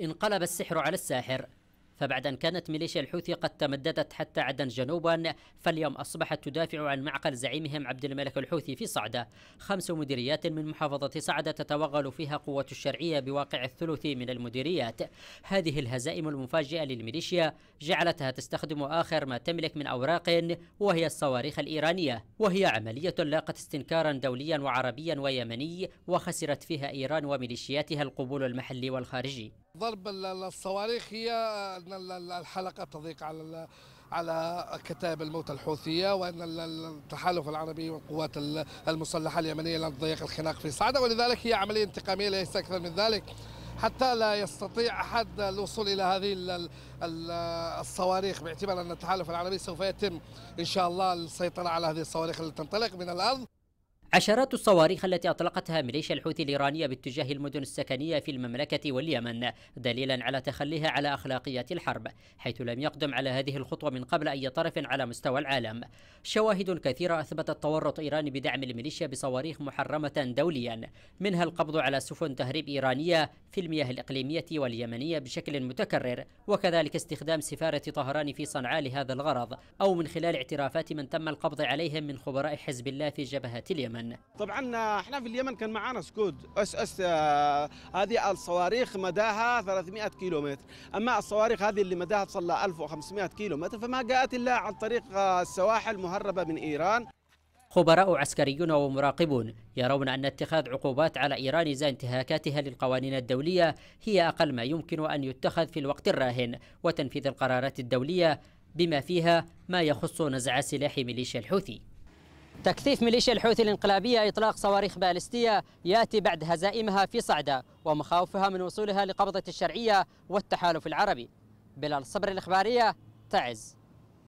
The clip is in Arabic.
انقلب السحر على الساحر فبعد أن كانت ميليشيا الحوثي قد تمددت حتى عدن جنوبا فاليوم أصبحت تدافع عن معقل زعيمهم عبد الملك الحوثي في صعدة خمس مديريات من محافظة صعدة تتوغل فيها قوة الشرعية بواقع الثلث من المديريات هذه الهزائم المفاجئة للميليشيا جعلتها تستخدم آخر ما تملك من أوراق وهي الصواريخ الإيرانية وهي عملية لاقت استنكارا دوليا وعربيا ويمني وخسرت فيها إيران وميليشياتها القبول المحلي والخارجي ضرب الصواريخ هي ان الحلقه تضيق على على كتائب الموتى الحوثيه وان التحالف العربي والقوات المسلحه اليمنيه لن تضيق الخناق في صعده ولذلك هي عمليه انتقاميه ليس اكثر من ذلك حتى لا يستطيع احد الوصول الى هذه الصواريخ باعتبار ان التحالف العربي سوف يتم ان شاء الله السيطره على هذه الصواريخ التي تنطلق من الارض عشرات الصواريخ التي أطلقتها ميليشيا الحوثي الإيرانية باتجاه المدن السكنية في المملكة واليمن دليلا على تخليها على أخلاقيات الحرب حيث لم يقدم على هذه الخطوة من قبل أي طرف على مستوى العالم شواهد كثيرة أثبتت تورط إيران بدعم الميليشيا بصواريخ محرمة دوليا منها القبض على سفن تهريب إيرانية في المياه الإقليمية واليمنية بشكل متكرر وكذلك استخدام سفارة طهران في صنعاء لهذا الغرض أو من خلال اعترافات من تم القبض عليهم من خبراء حزب الله في جبهة اليمن اليمن طبعا احنا في اليمن كان معنا سكود اس اس آه هذه الصواريخ مداها 300 متر اما الصواريخ هذه اللي مداها تصل ل 1500 متر فما جاءت الا عن طريق آه، السواحل مهربه من ايران خبراء عسكريون ومراقبون يرون أن اتخاذ عقوبات على إيران إذا انتهاكاتها للقوانين الدولية هي أقل ما يمكن أن يتخذ في الوقت الراهن وتنفيذ القرارات الدولية بما فيها ما يخص نزع سلاح ميليشيا الحوثي تكثيف ميليشيا الحوثي الانقلابية إطلاق صواريخ بالستية يأتي بعد هزائمها في صعدة ومخاوفها من وصولها لقبضة الشرعية والتحالف العربي بلال الصبر الإخبارية تعز